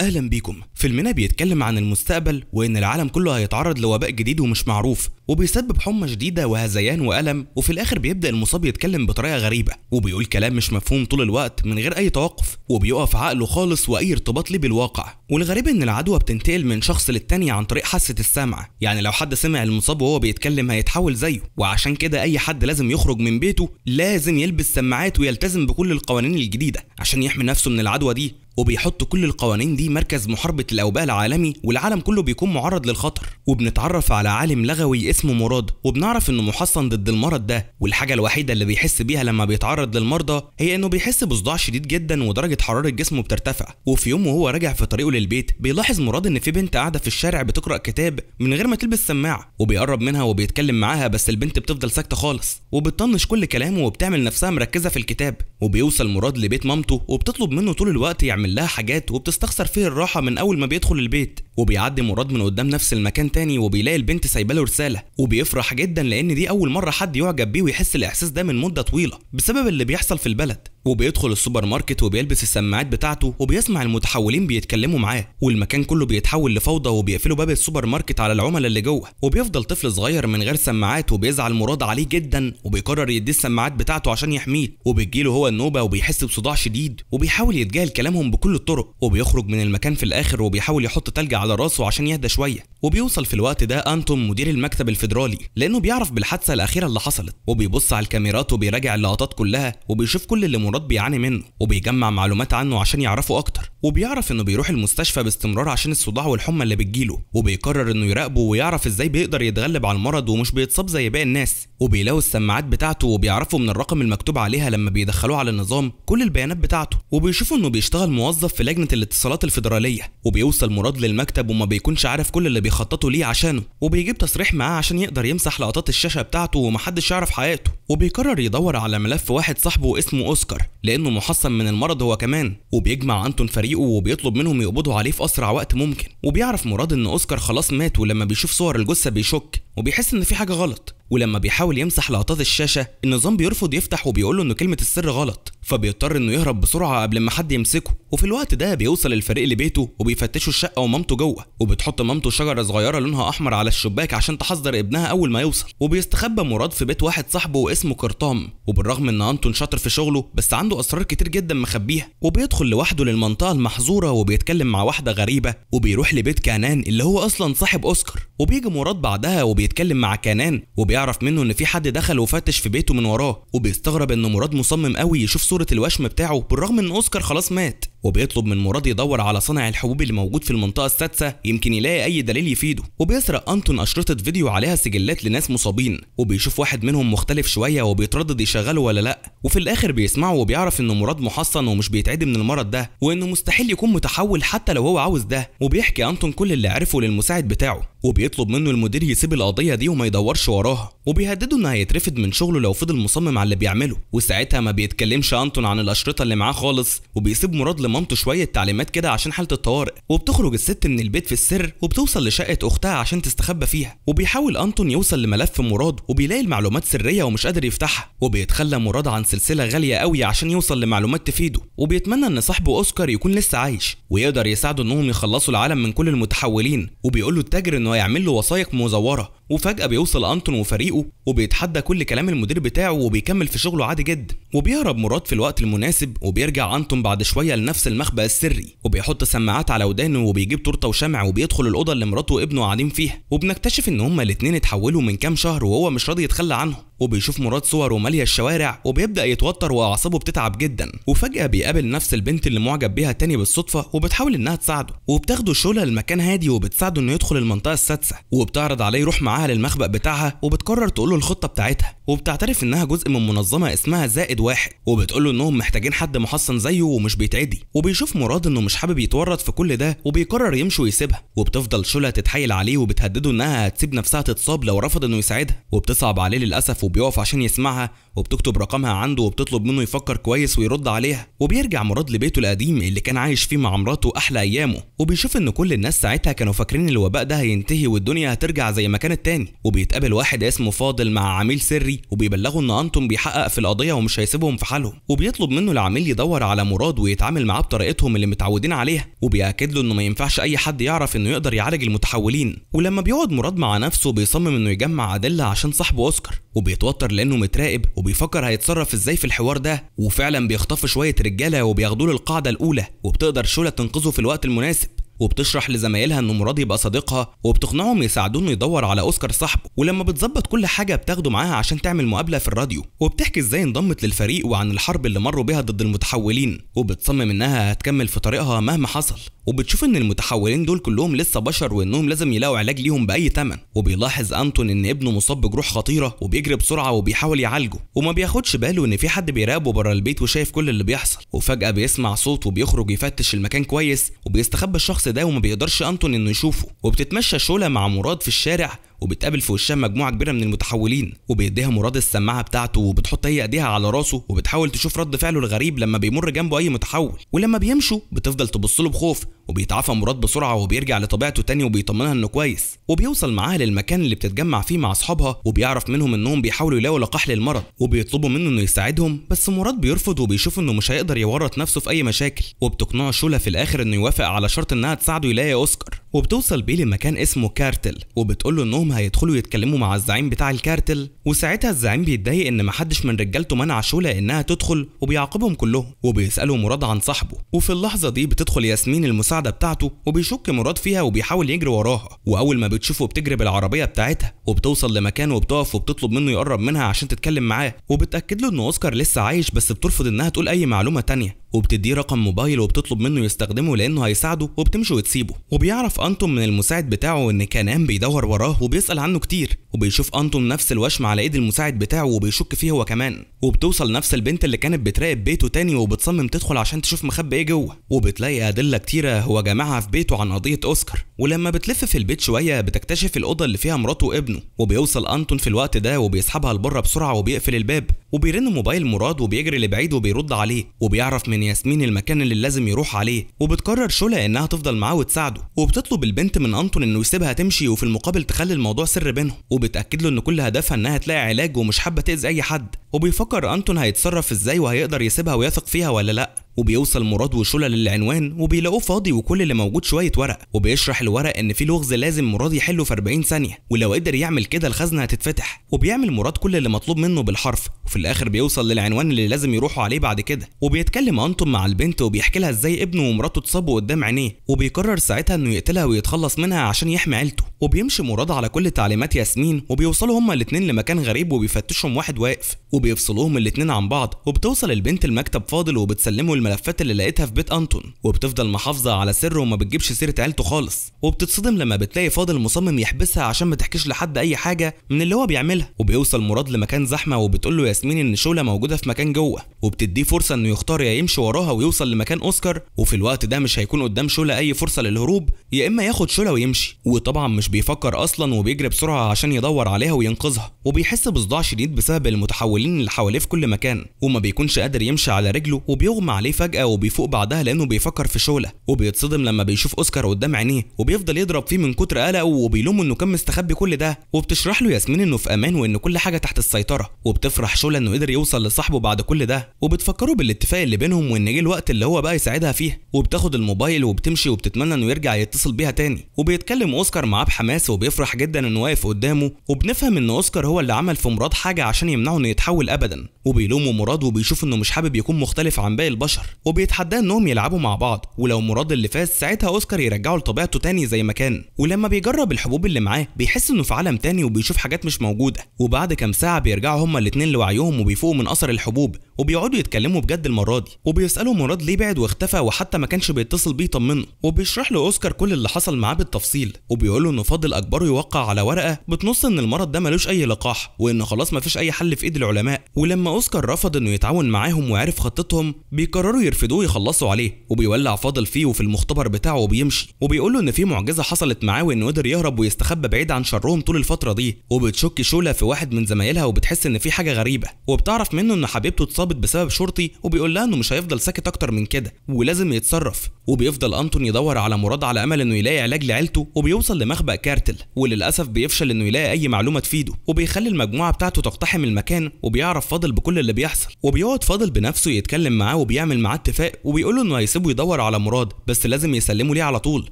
اهلا بيكم فيلمنا بيتكلم عن المستقبل وان العالم كله هيتعرض لوباء جديد ومش معروف وبيسبب حمى شديده وهذيان والم وفي الاخر بيبدا المصاب يتكلم بطريقه غريبه وبيقول كلام مش مفهوم طول الوقت من غير اي توقف وبيقف عقله خالص واي ارتباط ليه بالواقع والغريب ان العدوى بتنتقل من شخص للتاني عن طريق حاسه السمع يعني لو حد سمع المصاب وهو بيتكلم هيتحول زيه وعشان كده اي حد لازم يخرج من بيته لازم يلبس سماعات ويلتزم بكل القوانين الجديده عشان يحمي نفسه من العدوى دي وبيحط كل القوانين دي مركز محاربة الأوباء العالمي والعالم كله بيكون معرض للخطر وبنتعرف على عالم لغوي اسمه مراد وبنعرف إنه محصن ضد المرض ده والحاجة الوحيدة اللي بيحس بيها لما بيتعرض للمرضى هي إنه بيحس بصداع شديد جدا ودرجة حرارة جسمه بترتفع وفي يوم وهو راجع في طريقه للبيت بيلاحظ مراد إن في بنت قاعدة في الشارع بتقرأ كتاب من غير ما تلبس سماعة وبيقرب منها وبيتكلم معاها بس البنت بتفضل ساكتة خالص وبتطنش كل كلامه وبتعمل نفسها مركزة في الكتاب وبيوصل مراد لبيت مامته وبتطلب منه طول الوقت يعمل بيعمل لها حاجات وبتستخسر فيه الراحه من اول ما بيدخل البيت وبيعدي مراد من قدام نفس المكان تاني وبيلاقي البنت سايبه له رساله وبيفرح جدا لان دي اول مره حد يعجب بيه ويحس الاحساس ده من مده طويله بسبب اللي بيحصل في البلد وبيدخل السوبر ماركت وبيلبس السماعات بتاعته وبيسمع المتحولين بيتكلموا معاه والمكان كله بيتحول لفوضى وبيقفلوا باب السوبر ماركت على العملاء اللي جوه وبيفضل طفل صغير من غير سماعات وبيزعل مراد عليه جدا وبيقرر يديه السماعات بتاعته عشان يحميه وبيجيله هو النوبه وبيحس بصداع شديد وبيحاول يتجاهل كلامهم بكل الطرق وبيخرج من المكان في الاخر وبيحاول يحط تلج على راسه عشان يهدى شويه وبيوصل في الوقت ده انتون مدير المكتب الفيدرالي لانه بيعرف بالحادثه الاخيره اللي حصلت وبيبص على الكاميرات وبيراجع اللقطات كلها وبيشوف كل اللي مراد بيعاني منه وبيجمع معلومات عنه عشان يعرفه اكتر وبيعرف انه بيروح المستشفى باستمرار عشان الصداع والحمى اللي بتجيله وبيقرر انه يراقبه ويعرف ازاي بيقدر يتغلب على المرض ومش بيتصاب زي باقي الناس وبيلاقوا السماعات بتاعته وبيعرفوا من الرقم المكتوب عليها لما بيدخلوه على النظام كل البيانات بتاعته وبيشوفوا انه بيشتغل موظف في لجنه الاتصالات الفدراليه وبيوصل مراد للمكتب وما بيكونش عارف كل اللي بيخططوا ليه عشانه وبيجيب تصريح معاه عشان يقدر يمسح لقطات الشاشه بتاعته ومحدش يعرف حياته وبيقرر يدور على ملف واحد صاحبه اسمه اوسكار لانه محصن من المرض هو كمان وبيجمع انتون فريقه وبيطلب منهم يقبضوا عليه في اسرع وقت ممكن وبيعرف مراد ان اوسكار خلاص مات ولما بيشوف صور الجثه بيشك وبيحس ان في حاجه غلط ولما بيحاول يمسح لقطات الشاشه النظام بيرفض يفتح وبيقول له ان كلمه السر غلط فبيضطر انه يهرب بسرعه قبل ما حد يمسكه وفي الوقت ده بيوصل الفريق لبيته وبيفتشوا الشقه ومامته جوه وبتحط مامته شجره صغيره لونها احمر على الشباك عشان تحذر ابنها اول ما يوصل وبيستخبى مراد في بيت واحد صاحبه اسمه كرطام وبالرغم ان انطون شاطر في شغله بس عنده اسرار كتير جدا مخبيها وبيدخل لوحده للمنطقه المحظوره وبيتكلم مع واحده غريبه وبيروح لبيت كنان اللي هو اصلا صاحب اوسكار وبيجي مراد بعدها وبي بيتكلم مع كنان وبيعرف منه ان في حد دخل وفتش في بيته من وراه وبيستغرب ان مراد مصمم قوي يشوف صوره الوشم بتاعه بالرغم ان اوسكار خلاص مات وبيطلب من مراد يدور على صانع الحبوب اللي موجود في المنطقه السادسه يمكن يلاقي اي دليل يفيده وبيسرق انتون اشرطه فيديو عليها سجلات لناس مصابين وبيشوف واحد منهم مختلف شويه وبيتردد يشغله ولا لا وفي الاخر بيسمعه وبيعرف ان مراد محصن ومش بيتعدي من المرض ده وانه مستحيل يكون متحول حتى لو هو عاوز ده وبيحكي انتون كل اللي عرفه للمساعد بتاعه وبيطلب منه المدير يسيب القضيه دي وما يدورش وراها وبيهددوا انه هيترفد من شغله لو فضل مصمم على اللي بيعمله وساعتها ما بيتكلمش انطون عن الاشرطه اللي معاه خالص وبيسيب مراد لمامته شويه تعليمات كده عشان حاله الطوارئ وبتخرج الست من البيت في السر وبتوصل لشقه اختها عشان تستخبى فيها وبيحاول انطون يوصل لملف مراد وبيلاقي المعلومات سريه ومش قادر يفتحها وبيتخلى مراد عن سلسله غاليه قوي عشان يوصل لمعلومات تفيده وبيتمنى ان صاحبه اوسكار يكون لسه عايش ويقدر يساعده انهم يخلصوا العالم من كل المتحولين وبيقول له التاجر انه هيعمل له وثائق مزوره وفجاه بيوصل انتون وفريقه طريقه وبيتحدى كل كلام المدير بتاعه وبيكمل في شغله عادي جدا وبيهرب مراد في الوقت المناسب وبيرجع أنتم بعد شوية لنفس المخبأ السري وبيحط سماعات على ودانه وبيجيب تورته وشمع وبيدخل الأوضة اللي مراته وابنه قاعدين فيها وبنكتشف إن هما الاتنين اتحولوا من كام شهر وهو مش راضي يتخلى عنهم وبيشوف مراد صوره ماليه الشوارع وبيبدا يتوتر واعصابه بتتعب جدا وفجاه بيقابل نفس البنت اللي معجب بيها تاني بالصدفه وبتحاول انها تساعده وبتاخده شولا لمكان هادي وبتساعده انه يدخل المنطقه السادسه وبتعرض عليه يروح معاها للمخبأ بتاعها وبتقرر تقول له الخطه بتاعتها وبتعترف انها جزء من منظمه اسمها زائد واحد وبتقول له انهم محتاجين حد محصن زيه ومش بيتعدي وبيشوف مراد انه مش حابب يتورط في كل ده وبيقرر يمشي ويسيبها وبتفضل شولا تتحايل عليه وبتهدده انها هتسيب نفسها تتصاب لو رفض انه يساعدها وبتصعب عليه للاسف وبيقف عشان يسمعها وبتكتب رقمها عنده وبتطلب منه يفكر كويس ويرد عليها وبيرجع مراد لبيته القديم اللي كان عايش فيه مع مراته احلى ايامه وبيشوف ان كل الناس ساعتها كانوا فاكرين الوباء ده هينتهي والدنيا هترجع زي ما كانت تاني وبيتقابل واحد اسمه فاضل مع عميل سري وبيبلغه ان انتم بيحقق في القضيه ومش هيسيبهم في حالهم وبيطلب منه العميل يدور على مراد ويتعامل معاه بطريقتهم اللي متعودين عليها وبياكد له انه ما ينفعش اي حد يعرف انه يقدر يعالج المتحولين ولما بيقعد مراد مع نفسه بيصمم انه يجمع ادله عشان صاحبه اوسكار وبي بيتوتر لانه متراقب وبيفكر هيتصرف ازاي في الحوار ده وفعلا بيخطفوا شويه رجاله وبياخدوه للقاعده الاولى وبتقدر شولا تنقذه في الوقت المناسب وبتشرح لزمايلها ان مراد يبقى صديقها وبتقنعهم يساعدونه يدور على اوسكار صاحبه ولما بتظبط كل حاجه بتاخده معاها عشان تعمل مقابله في الراديو وبتحكي ازاي انضمت للفريق وعن الحرب اللي مروا بيها ضد المتحولين وبتصمم انها هتكمل في طريقها مهما حصل وبتشوف ان المتحولين دول كلهم لسه بشر وانهم لازم يلاقوا علاج ليهم باي ثمن وبيلاحظ انتون ان ابنه مصاب بجروح خطيره وبيجري بسرعه وبيحاول يعالجه وما بياخدش باله ان في حد بيراقبه بره البيت وشايف كل اللي بيحصل وفجاه بيسمع صوت وبيخرج يفتش المكان كويس وبيستخبى الشخص الشخص ده وما بيقدرش انطون انه يشوفه وبتتمشى شولا مع مراد في الشارع وبتقابل في وشها مجموعه كبيره من المتحولين وبيديها مراد السماعه بتاعته وبتحط هي ايديها على راسه وبتحاول تشوف رد فعله الغريب لما بيمر جنبه اي متحول ولما بيمشوا بتفضل تبص له بخوف وبيتعافى مراد بسرعه وبيرجع لطبيعته تاني وبيطمنها انه كويس وبيوصل معاها للمكان اللي بتتجمع فيه مع اصحابها وبيعرف منهم انهم بيحاولوا يلاقوا لقاح للمرض وبيطلبوا منه انه يساعدهم بس مراد بيرفض وبيشوف انه مش هيقدر يورط نفسه في اي مشاكل وبتقنعه شولا في الاخر انه يوافق على شرط انها تساعده يلاقي اوسكار وبتوصل بيه لمكان اسمه كارتل وبتقول له انهم هيدخلوا يتكلموا مع الزعيم بتاع الكارتل وساعتها الزعيم بيتضايق ان محدش من رجالته منع شولا انها تدخل وبيعاقبهم كلهم وبيسالوا مراد عن صاحبه وفي اللحظه دي بتدخل ياسمين المساعده بتاعته وبيشك مراد فيها وبيحاول يجري وراها واول ما بتشوفه بتجري بالعربيه بتاعتها وبتوصل لمكانه وبتقف وبتطلب منه يقرب منها عشان تتكلم معاه وبتاكد له ان اوسكار لسه عايش بس بترفض انها تقول اي معلومه تانية وبتديه رقم موبايل وبتطلب منه يستخدمه لانه هيساعده وبتمشي وتسيبه وبيعرف انتم من المساعد بتاعه ان كنان بيدور وراه وبيسال عنه كتير وبيشوف انطون نفس الوشم على ايد المساعد بتاعه وبيشك فيه هو كمان وبتوصل نفس البنت اللي كانت بتراقب بيته تاني وبتصمم تدخل عشان تشوف مخبي ايه جوه وبتلاقي ادله كتيره هو جمعها في بيته عن قضيه اوسكار ولما بتلف في البيت شويه بتكتشف الاوضه اللي فيها مراته وابنه وبيوصل انطون في الوقت ده وبيسحبها لبره بسرعه وبيقفل الباب وبيرن موبايل مراد وبيجري لبعيد وبيرد عليه وبيعرف من ياسمين المكان اللي لازم يروح عليه وبتقرر شولا انها تفضل معاه وتساعده وبتطلب البنت من انطون انه يسيبها تمشي وفي المقابل تخلي الموضوع سر بينهم وبتاكد له ان كل هدفها انها تلاقي علاج ومش حابه تاذي اي حد وبيفكر انتون هيتصرف ازاي وهيقدر يسيبها ويثق فيها ولا لا وبيوصل مراد وشولا للعنوان وبيلاقوه فاضي وكل اللي موجود شوية ورق وبيشرح الورق إن في لغز لازم مراد يحله في 40 ثانية ولو قدر يعمل كده الخزنة هتتفتح وبيعمل مراد كل اللي مطلوب منه بالحرف وفي الآخر بيوصل للعنوان اللي لازم يروحوا عليه بعد كده وبيتكلم أنتم مع البنت وبيحكي لها إزاي ابنه ومراته اتصابوا قدام عينيه وبيقرر ساعتها إنه يقتلها ويتخلص منها عشان يحمي عيلته وبيمشي مراد على كل تعليمات ياسمين وبيوصلوا هما الاثنين لمكان غريب وبيفتشهم واحد واقف وبيفصلوهم الاثنين عن بعض وبتوصل البنت المكتب فاضل وبتسلمه الملفات اللي لقيتها في بيت انطون وبتفضل محافظه على سره وما بتجيبش سيره عيلته خالص وبتتصدم لما بتلاقي فاضل مصمم يحبسها عشان ما تحكيش لحد اي حاجه من اللي هو بيعملها وبيوصل مراد لمكان زحمه وبتقول له ياسمين ان شوله موجوده في مكان جوه وبتديه فرصه انه يختار يا يمشي وراها ويوصل لمكان اوسكار وفي الوقت ده مش هيكون قدام شوله اي فرصه للهروب يا اما ياخد شوله ويمشي وطبعا مش بيفكر اصلا وبيجري بسرعه عشان يدور عليها وينقذها وبيحس بصداع شديد بسبب المتحولين اللي حواليه في كل مكان وما بيكونش قادر يمشي على رجله وبيغمى عليه فجأة وبيفوق بعدها لأنه بيفكر في شوله وبيتصدم لما بيشوف أوسكار قدام عينيه وبيفضل يضرب فيه من كتر قلقه وبيلومه إنه كان مستخبي كل ده وبتشرح له ياسمين إنه في أمان وإن كل حاجة تحت السيطرة وبتفرح شوله إنه قدر يوصل لصاحبه بعد كل ده وبتفكره بالاتفاق اللي بينهم وإن جه الوقت اللي هو بقى يساعدها فيه وبتاخد الموبايل وبتمشي وبتتمنى إنه يرجع يتصل بيها تاني وبيتكلم أوسكار معاه بحماس وبيفرح جدا إنه واقف قدامه وبنفهم إن أوسكار هو اللي عمل في مراد حاجة عشان يمنعه إنه يتحول أبدا وبيلومه مراد وبيشوف إنه مش حابب يكون مختلف عن باقي البشر شهر وبيتحداه انهم يلعبوا مع بعض ولو مراد اللي فاز ساعتها اوسكار يرجعه لطبيعته تاني زي ما كان ولما بيجرب الحبوب اللي معاه بيحس انه في عالم تاني وبيشوف حاجات مش موجوده وبعد كام ساعه بيرجعوا هما الاثنين لوعيهم وبيفوقوا من اثر الحبوب وبيقعدوا يتكلموا بجد المره دي وبيسالوا مراد ليه بعد واختفى وحتى ما كانش بيتصل بيه يطمنه وبيشرح له اوسكار كل اللي حصل معاه بالتفصيل وبيقول له انه فاضل اكبره يوقع على ورقه بتنص ان المرض ده ملوش اي لقاح وان خلاص مفيش اي حل في ايد العلماء ولما اوسكار رفض انه يتعاون معاهم وعرف خطتهم بيقرر قرروا يرفضوه يخلصوا عليه وبيولع فاضل فيه وفي المختبر بتاعه وبيمشي وبيقول له ان في معجزه حصلت معاه وانه قدر يهرب ويستخبى بعيد عن شرهم طول الفتره دي وبتشك شولا في واحد من زمايلها وبتحس ان في حاجه غريبه وبتعرف منه ان حبيبته اتصابت بسبب شرطي وبيقول لها انه مش هيفضل ساكت اكتر من كده ولازم يتصرف وبيفضل انتون يدور على مراد على امل انه يلاقي علاج لعيلته وبيوصل لمخبأ كارتل وللاسف بيفشل انه يلاقي اي معلومه تفيده وبيخلي المجموعه بتاعته تقتحم المكان وبيعرف فاضل بكل اللي بيحصل وبيقعد فاضل بنفسه يتكلم معاه وبيعمل معاه اتفاق وبيقول له انه هيسيبه يدور على مراد بس لازم يسلمه ليه على طول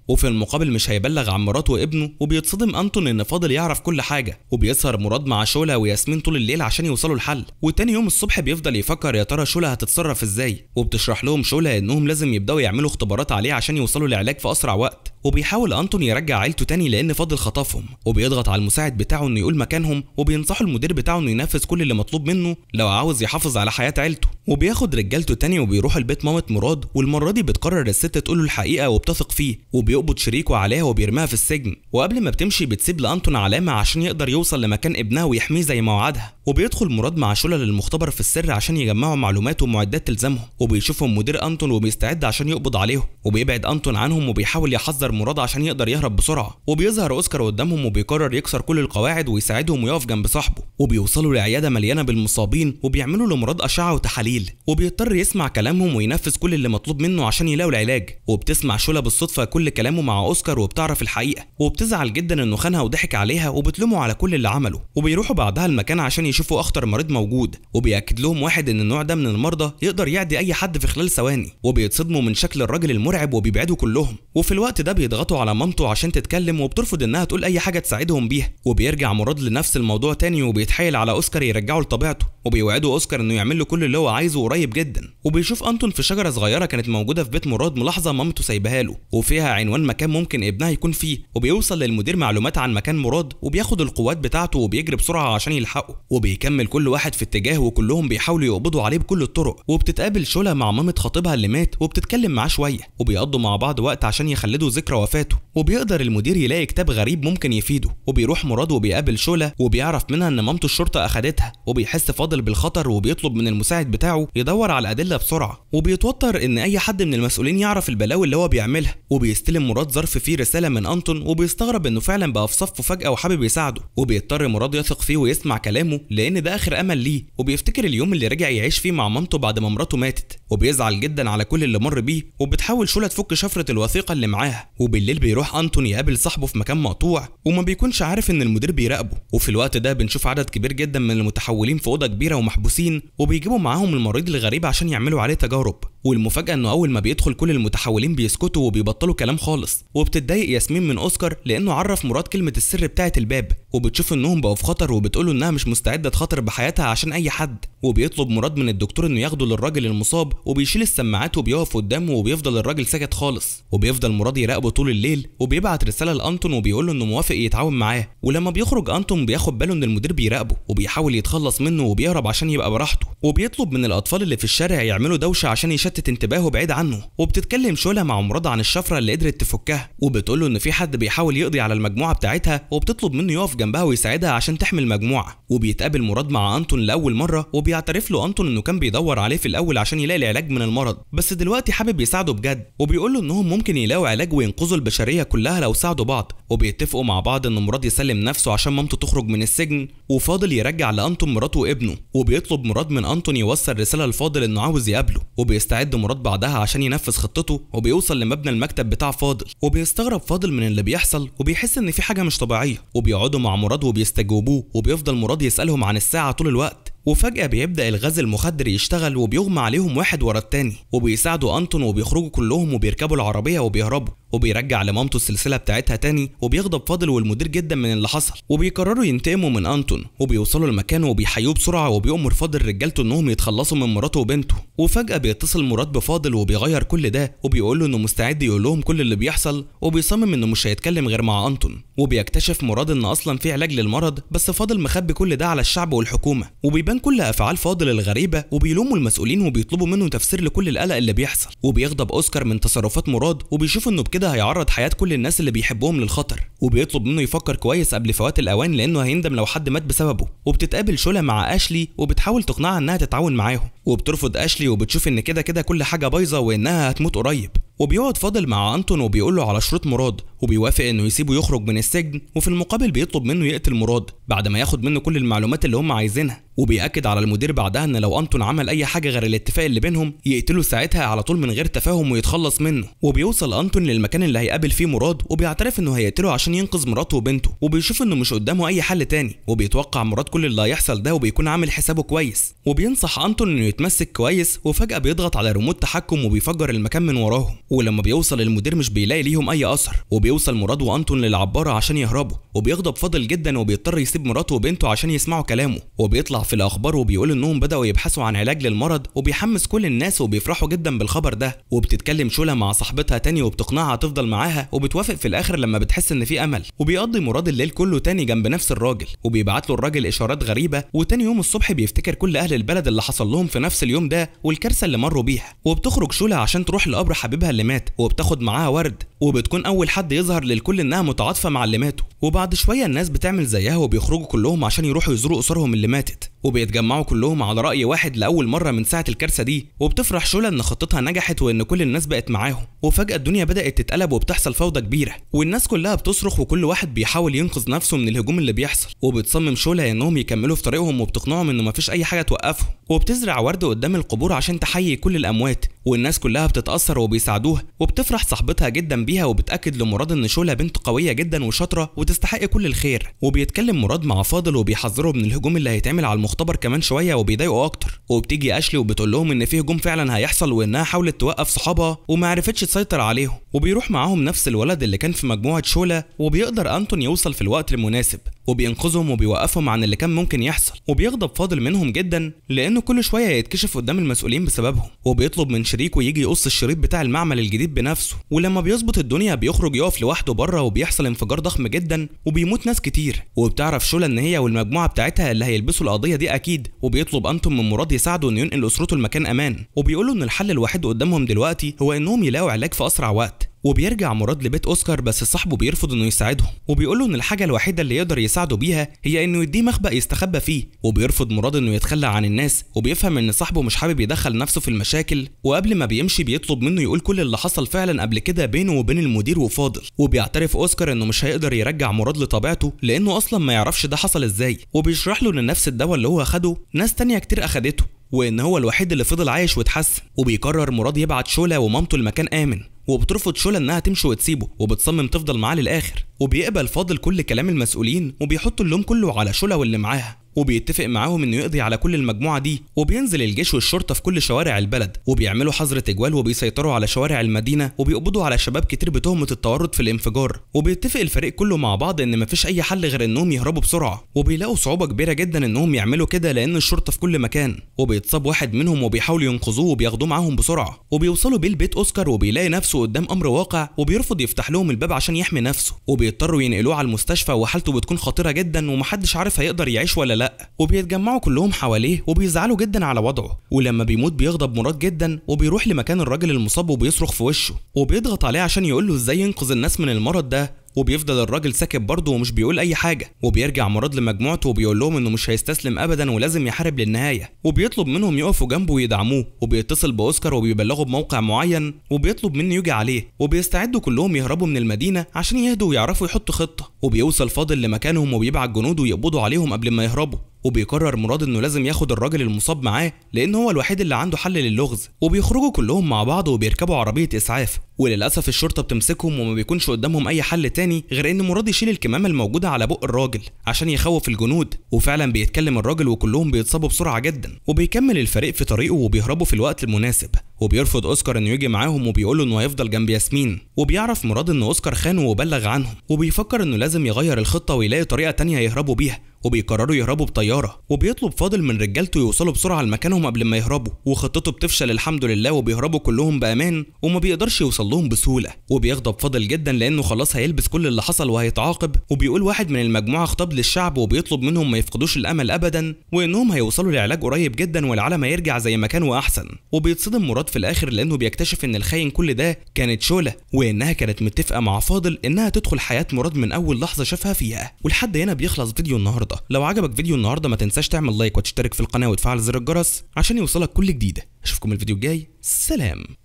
وفي المقابل مش هيبلغ عن مراته وابنه وبيتصدم انتون ان فاضل يعرف كل حاجه وبيسهر مراد مع شولا وياسمين طول الليل عشان يوصلوا لحل وتاني يوم الصبح بيفضل يفكر يا ترى شولا هتتصرف ازاي وبتشرح لهم شولا انهم لازم يبداوا يعملوا اختبارات مخدرات عليه عشان يوصلوا لعلاج في اسرع وقت وبيحاول انتون يرجع عيلته تاني لان فاضل خطفهم وبيضغط على المساعد بتاعه انه يقول مكانهم وبينصحه المدير بتاعه انه ينفذ كل اللي مطلوب منه لو عاوز يحافظ على حياه عيلته وبياخد رجالته تاني وبيروح البيت مامة مراد والمره دي بتقرر الست تقول له الحقيقه وبتثق فيه وبيقبض شريكه عليها وبيرميها في السجن وقبل ما بتمشي بتسيب لانتون علامه عشان يقدر يوصل لمكان ابنها ويحميه زي ما وعدها وبيدخل مراد مع شلل المختبر في السر عشان يجمعوا معلومات ومعدات تلزمهم وبيشوفهم مدير انتون وبيستعد عشان يقبض عليهم وبيبعد أنتون عنهم وبيحاول يحذر مراد عشان يقدر يهرب بسرعة وبيظهر أوسكار قدامهم وبيقرر يكسر كل القواعد ويساعدهم ويقف جنب صاحبه وبيوصلوا لعيادة مليانة بالمصابين وبيعملوا لمراد أشعة وتحاليل وبيضطر يسمع كلامهم وينفذ كل اللي مطلوب منه عشان يلاقوا العلاج وبتسمع شولا بالصدفة كل كلامه مع أوسكار وبتعرف الحقيقة وبتزعل جدا إنه خانها وضحك عليها وبتلومه على كل اللي عمله وبيروحوا بعدها المكان عشان يشوفوا أخطر مريض موجود وبيأكد لهم واحد إن النوع ده من المرضى يقدر يعدي أي حد في خلال ثواني وبيتصدموا من شكل الراجل مرعب وبيبعدوا كلهم وفي الوقت ده بيضغطوا على مامته عشان تتكلم وبترفض انها تقول اي حاجه تساعدهم بيها وبيرجع مراد لنفس الموضوع تاني وبيتحايل على اوسكار يرجعه لطبيعته وبيوعده اوسكار انه يعمل له كل اللي هو عايزه قريب جدا وبيشوف انطون في شجره صغيره كانت موجوده في بيت مراد ملاحظه مامته سايباها له وفيها عنوان مكان ممكن ابنها يكون فيه وبيوصل للمدير معلومات عن مكان مراد وبياخد القوات بتاعته وبيجري بسرعه عشان يلحقه وبيكمل كل واحد في اتجاه وكلهم بيحاولوا يقبضوا عليه بكل الطرق وبتتقابل شولا مع مامة خطيبها اللي مات وبتتكلم معاه شويه وبيقضوا مع بعض وقت عشان يخلدوا ذكرى وفاته وبيقدر المدير يلاقي كتاب غريب ممكن يفيده وبيروح مراد وبيقابل شولا وبيعرف منها ان مامته الشرطه اخدتها وبيحس فاضل بالخطر وبيطلب من المساعد بتاعه يدور على الادله بسرعه وبيتوتر ان اي حد من المسؤولين يعرف البلاوي اللي هو بيعملها وبيستلم مراد ظرف فيه رساله من انطون وبيستغرب انه فعلا بقى في صفه فجاه وحابب يساعده وبيضطر مراد يثق فيه ويسمع كلامه لان ده اخر امل ليه وبيفتكر اليوم اللي رجع يعيش فيه مع مامته بعد ما مراته ماتت وبيزعل جدا على كل اللي مر بيه وبتحاول شولا تفك شفرة الوثيقة اللي معاها وبالليل بيروح أنتون يقابل صاحبه في مكان مقطوع وما بيكونش عارف إن المدير بيراقبه وفي الوقت ده بنشوف عدد كبير جدا من المتحولين في أوضة كبيرة ومحبوسين وبيجيبوا معاهم المريض الغريب عشان يعملوا عليه تجارب والمفاجاه انه اول ما بيدخل كل المتحولين بيسكتوا وبيبطلوا كلام خالص وبتتضايق ياسمين من اوسكار لانه عرف مراد كلمه السر بتاعه الباب وبتشوف انهم بقوا في خطر وبتقوله انها مش مستعده تخاطر بحياتها عشان اي حد وبيطلب مراد من الدكتور انه ياخده للراجل المصاب وبيشيل السماعات وبيقف قدامه وبيفضل الراجل ساكت خالص وبيفضل مراد يراقبه طول الليل وبيبعت رساله لانتون وبيقول له انه موافق يتعاون معاه ولما بيخرج انتون بياخد باله ان المدير بيراقبه وبيحاول يتخلص منه وبيهرب عشان يبقى براحته وبيطلب من الاطفال اللي في الشارع يعملوا دوشه عشان يشتتوا بتشتت انتباهه بعيد عنه وبتتكلم شولا مع مراد عن الشفره اللي قدرت تفكها وبتقول له ان في حد بيحاول يقضي على المجموعه بتاعتها وبتطلب منه يقف جنبها ويساعدها عشان تحمي المجموعه وبيتقابل مراد مع انطون لاول مره وبيعترف له انطون انه كان بيدور عليه في الاول عشان يلاقي العلاج من المرض بس دلوقتي حابب يساعده بجد وبيقول له انهم ممكن يلاقوا علاج وينقذوا البشريه كلها لو ساعدوا بعض وبيتفقوا مع بعض ان مراد يسلم نفسه عشان مامته تخرج من السجن وفاضل يرجع لانتون مراته وابنه وبيطلب مراد من انتون يوصل رساله لفاضل انه عاوز يقابله وبيستعد مراد بعدها عشان ينفذ خطته وبيوصل لمبنى المكتب بتاع فاضل وبيستغرب فاضل من اللي بيحصل وبيحس ان في حاجه مش طبيعيه وبيقعدوا مع مراد وبيستجوبوه وبيفضل مراد يسالهم عن الساعه طول الوقت وفجأة بيبدأ الغاز المخدر يشتغل وبيغمى عليهم واحد ورا التاني وبيساعدوا أنتون وبيخرجوا كلهم وبيركبوا العربية وبيهربوا وبيرجع لمامته السلسله بتاعتها تاني وبيغضب فاضل والمدير جدا من اللي حصل وبيقرروا ينتقموا من انتون وبيوصلوا المكان وبيحيوه بسرعه وبيأمر فاضل رجالته انهم يتخلصوا من مراته وبنته وفجاه بيتصل مراد بفاضل وبيغير كل ده وبيقول له انه مستعد يقول لهم كل اللي بيحصل وبيصمم انه مش هيتكلم غير مع انتون وبيكتشف مراد ان اصلا في علاج للمرض بس فاضل مخبي كل ده على الشعب والحكومه وبيبان كل افعال فاضل الغريبه وبيلوموا المسؤولين وبيطلبوا منه تفسير لكل القلق اللي بيحصل وبيغضب اوسكار من تصرفات مراد وبيشوف انه بكده كده هيعرض حياة كل الناس اللي بيحبهم للخطر وبيطلب منه يفكر كويس قبل فوات الأوان لأنه هيندم لو حد مات بسببه وبتتقابل شولا مع أشلي وبتحاول تقنعها إنها تتعاون معاهم وبترفض أشلي وبتشوف إن كده كده كل حاجة بايظة وإنها هتموت قريب وبيقعد فاضل مع أنتون وبيقول له على شروط مراد وبيوافق إنه يسيبه يخرج من السجن وفي المقابل بيطلب منه يقتل مراد بعد ما ياخد منه كل المعلومات اللي هم عايزينها وبيأكد على المدير بعدها ان لو انتون عمل اي حاجه غير الاتفاق اللي بينهم يقتله ساعتها على طول من غير تفاهم ويتخلص منه وبيوصل انتون للمكان اللي هيقابل فيه مراد وبيعترف انه هيقتله عشان ينقذ مراته وبنته وبيشوف انه مش قدامه اي حل تاني وبيتوقع مراد كل اللي هيحصل ده وبيكون عامل حسابه كويس وبينصح انتون انه يتمسك كويس وفجاه بيضغط على ريموت تحكم وبيفجر المكان من وراهم ولما بيوصل المدير مش بيلاقي ليهم اي اثر وبيوصل مراد وانتون للعباره عشان يهربوا وبيغضب فاضل جدا وبيضطر يسيب مراته وبنته عشان يسمعوا كلامه وبيطلع بيطلع في الاخبار وبيقول انهم بداوا يبحثوا عن علاج للمرض وبيحمس كل الناس وبيفرحوا جدا بالخبر ده وبتتكلم شولا مع صاحبتها تاني وبتقنعها تفضل معاها وبتوافق في الاخر لما بتحس ان في امل وبيقضي مراد الليل كله تاني جنب نفس الراجل وبيبعت له الراجل اشارات غريبه وتاني يوم الصبح بيفتكر كل اهل البلد اللي حصل لهم في نفس اليوم ده والكارثه اللي مروا بيها وبتخرج شولا عشان تروح لقبر حبيبها اللي مات وبتاخد معاها ورد وبتكون اول حد يظهر للكل انها متعاطفه مع اللي ماتوا وبعد شويه الناس بتعمل زيها وبيخرجوا كلهم عشان يروحوا يزوروا اسرهم اللي ماتت وبيتجمعوا كلهم على رأي واحد لأول مرة من ساعة الكارثة دي وبتفرح شولا إن خطتها نجحت وإن كل الناس بقت معاهم وفجأة الدنيا بدأت تتقلب وبتحصل فوضى كبيرة والناس كلها بتصرخ وكل واحد بيحاول ينقذ نفسه من الهجوم اللي بيحصل وبتصمم شولا إنهم يكملوا في طريقهم وبتقنعهم إنه مفيش أي حاجة توقفهم وبتزرع ورد قدام القبور عشان تحيي كل الأموات والناس كلها بتتأثر وبيساعدوها وبتفرح صاحبتها جدا بيها وبتأكد لمراد إن شولا بنت قوية جدا وشاطرة وتستحق كل الخير وبيتكلم مراد مع فاضل وبيحذره من الهجوم اللي هيتعمل على المختبر كمان شويه وبيضايقوا اكتر وبتيجي اشلي وبتقول لهم ان في هجوم فعلا هيحصل وانها حاولت توقف صحابها وما عرفتش تسيطر عليهم وبيروح معاهم نفس الولد اللي كان في مجموعه شولا وبيقدر انتون يوصل في الوقت المناسب وبينقذهم وبيوقفهم عن اللي كان ممكن يحصل وبيغضب فاضل منهم جدا لانه كل شويه يتكشف قدام المسؤولين بسببهم وبيطلب من شريكه يجي يقص الشريط بتاع المعمل الجديد بنفسه ولما بيظبط الدنيا بيخرج يقف لوحده بره وبيحصل انفجار ضخم جدا وبيموت ناس كتير وبتعرف شولا ان هي والمجموعه بتاعتها اللي هيلبسوا القضيه دي اكيد وبيطلب انتم من مراد يساعده انه ينقل اسرته لمكان امان وبيقولوا ان الحل الوحيد قدامهم دلوقتي هو انهم يلاقوا علاج في اسرع وقت وبيرجع مراد لبيت اوسكار بس صاحبه بيرفض انه يساعدهم وبيقول له ان الحاجه الوحيده اللي يقدر يساعده بيها هي انه يديه مخبأ يستخبى فيه وبيرفض مراد انه يتخلى عن الناس وبيفهم ان صاحبه مش حابب يدخل نفسه في المشاكل وقبل ما بيمشي بيطلب منه يقول كل اللي حصل فعلا قبل كده بينه وبين المدير وفاضل وبيعترف اوسكار انه مش هيقدر يرجع مراد لطبيعته لانه اصلا ما يعرفش ده حصل ازاي وبيشرح له ان نفس الدواء اللي هو خده ناس تانية كتير اخدته وان هو الوحيد اللي فضل عايش واتحسن وبيقرر مراد يبعت شولا ومامته لمكان امن وبترفض شولا انها تمشي وتسيبه وبتصمم تفضل معاه للاخر وبيقبل فاضل كل كلام المسؤولين وبيحط اللوم كله على شولا واللي معاها وبيتفق معاهم انه يقضي على كل المجموعه دي وبينزل الجيش والشرطه في كل شوارع البلد وبيعملوا حظر تجوال وبيسيطروا على شوارع المدينه وبيقبضوا على شباب كتير بتهمه التورط في الانفجار وبيتفق الفريق كله مع بعض ان مفيش اي حل غير انهم يهربوا بسرعه وبيلاقوا صعوبه كبيره جدا انهم يعملوا كده لان الشرطه في كل مكان وبيتصاب واحد منهم وبيحاولوا ينقذوه وبياخدوه معاهم بسرعه وبيوصلوا بيه لبيت اوسكار وبيلاقي نفسه قدام امر واقع وبيرفض يفتح لهم الباب عشان يحمي نفسه وبيضطروا ينقلوه على المستشفى وحالته بتكون خطيره جدا ومحدش عارف هيقدر يعيش ولا لا لا وبيتجمعوا كلهم حواليه وبيزعلوا جدا على وضعه ولما بيموت بيغضب مراد جدا وبيروح لمكان الراجل المصاب وبيصرخ في وشه وبيضغط عليه عشان يقوله ازاي ينقذ الناس من المرض ده وبيفضل الراجل ساكت برضه ومش بيقول اي حاجه وبيرجع مراد لمجموعته وبيقول لهم انه مش هيستسلم ابدا ولازم يحارب للنهايه وبيطلب منهم يقفوا جنبه ويدعموه وبيتصل باوسكار وبيبلغه بموقع معين وبيطلب منه يجي عليه وبيستعدوا كلهم يهربوا من المدينه عشان يهدوا ويعرفوا يحطوا خطه وبيوصل فاضل لمكانهم وبيبعت جنوده يقبضوا عليهم قبل ما يهربوا وبيقرر مراد انه لازم ياخد الراجل المصاب معاه لان هو الوحيد اللي عنده حل للغز وبيخرجوا كلهم مع بعض وبيركبوا عربيه اسعاف وللاسف الشرطه بتمسكهم وما بيكونش قدامهم اي حل تاني غير ان مراد يشيل الكمامه الموجوده على بق الراجل عشان يخوف الجنود وفعلا بيتكلم الراجل وكلهم بيتصابوا بسرعه جدا وبيكمل الفريق في طريقه وبيهربوا في الوقت المناسب وبيرفض اوسكار انه يجي معاهم وبيقول له انه هيفضل جنب ياسمين وبيعرف مراد ان اوسكار خانه وبلغ عنهم وبيفكر انه لازم يغير الخطه ويلاقي طريقه تانية يهربوا بيها وبيقرروا يهربوا بطياره وبيطلب فاضل من رجالته يوصلوا بسرعه لمكانهم قبل ما يهربوا وخطته بتفشل الحمد لله وبيهربوا كلهم بامان وما بيقدرش يوصل لهم بسهوله وبيغضب فاضل جدا لانه خلاص هيلبس كل اللي حصل وهيتعاقب وبيقول واحد من المجموعه خطاب للشعب وبيطلب منهم ما يفقدوش الامل ابدا وانهم هيوصلوا لعلاج قريب جدا والعالم هيرجع زي ما كان واحسن وبيتصدم مراد في الاخر لانه بيكتشف ان الخاين كل ده كانت شوله وانها كانت متفقه مع فاضل انها تدخل حياه مراد من اول لحظه شافها فيها ولحد هنا بيخلص فيديو النهارده لو عجبك فيديو النهارده ما تنساش تعمل لايك وتشترك في القناه وتفعل زر الجرس عشان يوصلك كل جديد اشوفكم الفيديو الجاي سلام